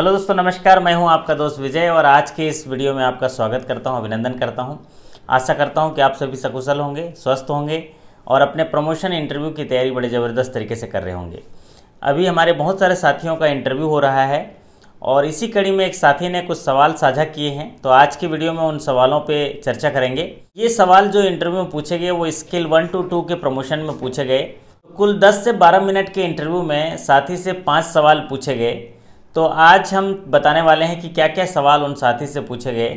hello दोस्तों नमस्कार मैं हूं आपका दोस्त विजय और आज के इस वीडियो में आपका स्वागत करता हूं अभिनंदन करता हूं आशा करता हूं कि आप सभी सकुशल होंगे स्वस्थ होंगे और अपने प्रमोशन इंटरव्यू की तैयारी बड़े ज़बरदस्त तरीके से कर रहे होंगे अभी हमारे बहुत सारे साथियों का इंटरव्यू हो रहा है और इसी कड़ी में एक साथी ने कुछ सवाल साझा किए हैं तो आज की वीडियो में उन सवालों पर चर्चा करेंगे ये सवाल जो इंटरव्यू में पूछे गए वो स्किल वन टू टू के प्रमोशन में पूछे गए कुल दस से बारह मिनट के इंटरव्यू में साथी से पाँच सवाल पूछे गए तो आज हम बताने वाले हैं कि क्या क्या सवाल उन साथी से पूछे गए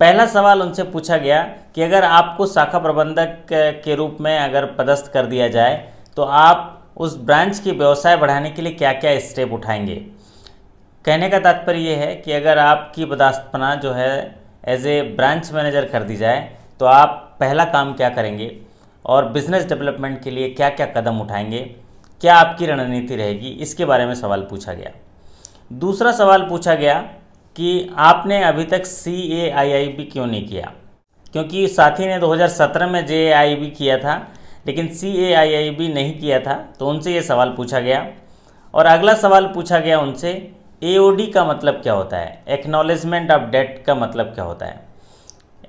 पहला सवाल उनसे पूछा गया कि अगर आपको शाखा प्रबंधक के रूप में अगर पदस्थ कर दिया जाए तो आप उस ब्रांच की व्यवसाय बढ़ाने के लिए क्या क्या स्टेप उठाएंगे कहने का तात्पर्य यह है कि अगर आपकी पदास्थपना जो है एज ए ब्रांच मैनेजर कर दी जाए तो आप पहला काम क्या करेंगे और बिजनेस डेवलपमेंट के लिए क्या क्या कदम उठाएंगे क्या आपकी रणनीति रहेगी इसके बारे में सवाल पूछा गया दूसरा सवाल पूछा गया कि आपने अभी तक सी ए आई आई बी क्यों नहीं किया क्योंकि साथी ने 2017 में जे ए आई बी किया था लेकिन सी ए आई आई बी नहीं किया था तो उनसे ये सवाल पूछा गया और अगला सवाल पूछा गया उनसे ए ओ डी का मतलब क्या होता है एक्नॉलेजमेंट ऑफ डेट का मतलब क्या होता है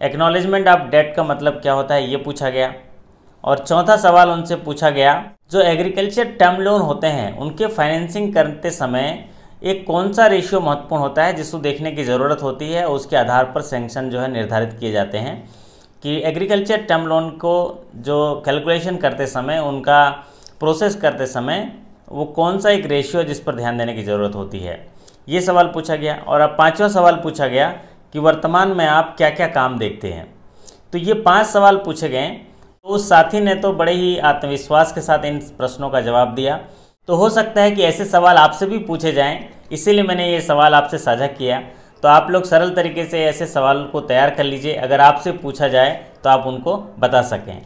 एक्नॉलेजमेंट ऑफ डेट का मतलब क्या होता है ये पूछा गया और चौथा सवाल उनसे पूछा गया जो एग्रीकल्चर टर्म लोन होते हैं उनके फाइनेंसिंग करते समय एक कौन सा रेशियो महत्वपूर्ण होता है जिसको देखने की ज़रूरत होती है और उसके आधार पर सेंक्शन जो है निर्धारित किए जाते हैं कि एग्रीकल्चर टर्म लोन को जो कैलकुलेशन करते समय उनका प्रोसेस करते समय वो कौन सा एक रेशियो जिस पर ध्यान देने की ज़रूरत होती है ये सवाल पूछा गया और अब पाँचवा सवाल पूछा गया कि वर्तमान में आप क्या क्या काम देखते हैं तो ये पाँच सवाल पूछे गए तो उस साथी ने तो बड़े ही आत्मविश्वास के साथ इन प्रश्नों का जवाब दिया तो हो सकता है कि ऐसे सवाल आपसे भी पूछे जाएँ इसीलिए मैंने ये सवाल आपसे साझा किया तो आप लोग सरल तरीके से ऐसे सवाल को तैयार कर लीजिए अगर आपसे पूछा जाए तो आप उनको बता सकें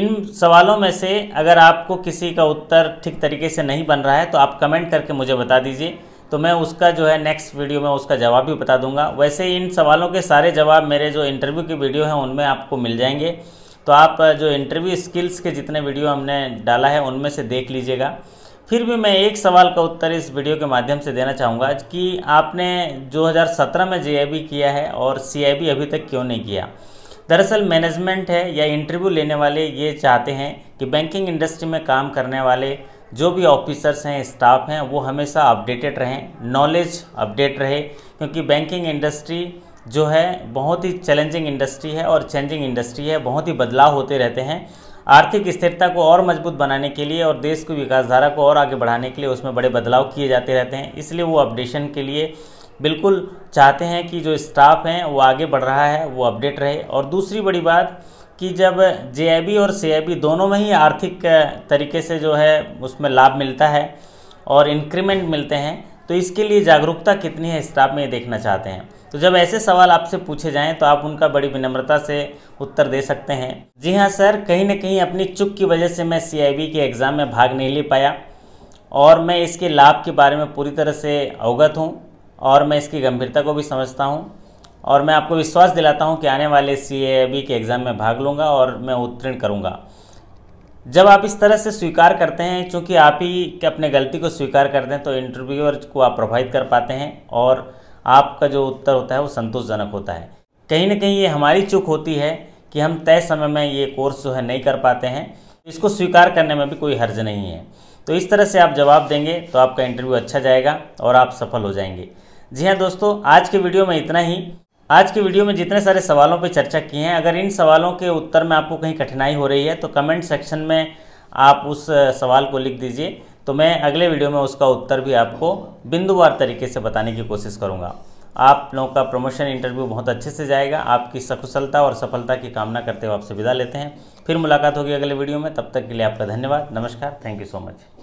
इन सवालों में से अगर आपको किसी का उत्तर ठीक तरीके से नहीं बन रहा है तो आप कमेंट करके मुझे बता दीजिए तो मैं उसका जो है नेक्स्ट वीडियो में उसका जवाब भी बता दूंगा वैसे इन सवालों के सारे जवाब मेरे जो इंटरव्यू के वीडियो हैं उनमें आपको मिल जाएंगे तो आप जो इंटरव्यू स्किल्स के जितने वीडियो हमने डाला है उनमें से देख लीजिएगा फिर भी मैं एक सवाल का उत्तर इस वीडियो के माध्यम से देना चाहूँगा कि आपने 2017 में जे किया है और सी अभी तक क्यों नहीं किया दरअसल मैनेजमेंट है या इंटरव्यू लेने वाले ये चाहते हैं कि बैंकिंग इंडस्ट्री में काम करने वाले जो भी ऑफिसर्स हैं स्टाफ हैं वो हमेशा अपडेटेड रहें नॉलेज अपडेट रहे क्योंकि बैंकिंग इंडस्ट्री जो है बहुत ही चैलेंजिंग इंडस्ट्री है और चेंजिंग इंडस्ट्री है बहुत ही बदलाव होते रहते हैं आर्थिक स्थिरता को और मजबूत बनाने के लिए और देश की विकासधारा को और आगे बढ़ाने के लिए उसमें बड़े बदलाव किए जाते रहते हैं इसलिए वो अपडेशन के लिए बिल्कुल चाहते हैं कि जो स्टाफ हैं वो आगे बढ़ रहा है वो अपडेट रहे और दूसरी बड़ी बात कि जब जे और सी दोनों में ही आर्थिक तरीके से जो है उसमें लाभ मिलता है और इंक्रीमेंट मिलते हैं तो इसके लिए जागरूकता कितनी है स्टाफ में ये देखना चाहते हैं तो जब ऐसे सवाल आपसे पूछे जाएं तो आप उनका बड़ी विनम्रता से उत्तर दे सकते हैं जी हाँ सर कहीं ना कहीं अपनी चुक की वजह से मैं सी के एग्ज़ाम में भाग नहीं ले पाया और मैं इसके लाभ के बारे में पूरी तरह से अवगत हूँ और मैं इसकी गंभीरता को भी समझता हूँ और मैं आपको विश्वास दिलाता हूँ कि आने वाले सी के एग्ज़ाम में भाग लूँगा और मैं उत्तीर्ण करूँगा जब आप इस तरह से स्वीकार करते हैं चूँकि आप ही अपने गलती को स्वीकार करते हैं तो इंटरव्यूअर को आप प्रभावित कर पाते हैं और आपका जो उत्तर होता है वो संतोषजनक होता है कहीं ना कहीं ये हमारी चूक होती है कि हम तय समय में ये कोर्स जो है नहीं कर पाते हैं इसको स्वीकार करने में भी कोई हर्ज नहीं है तो इस तरह से आप जवाब देंगे तो आपका इंटरव्यू अच्छा जाएगा और आप सफल हो जाएंगे जी हाँ दोस्तों आज के वीडियो में इतना ही आज के वीडियो में जितने सारे सवालों पर चर्चा की हैं अगर इन सवालों के उत्तर में आपको कहीं कठिनाई हो रही है तो कमेंट सेक्शन में आप उस सवाल को लिख दीजिए तो मैं अगले वीडियो में उसका उत्तर भी आपको बिंदुवार तरीके से बताने की कोशिश करूँगा आप लोगों का प्रमोशन इंटरव्यू बहुत अच्छे से जाएगा आपकी सकुशलता और सफलता की कामना करते हुए आपसे विदा लेते हैं फिर मुलाकात होगी अगले वीडियो में तब तक के लिए आपका धन्यवाद नमस्कार थैंक यू सो मच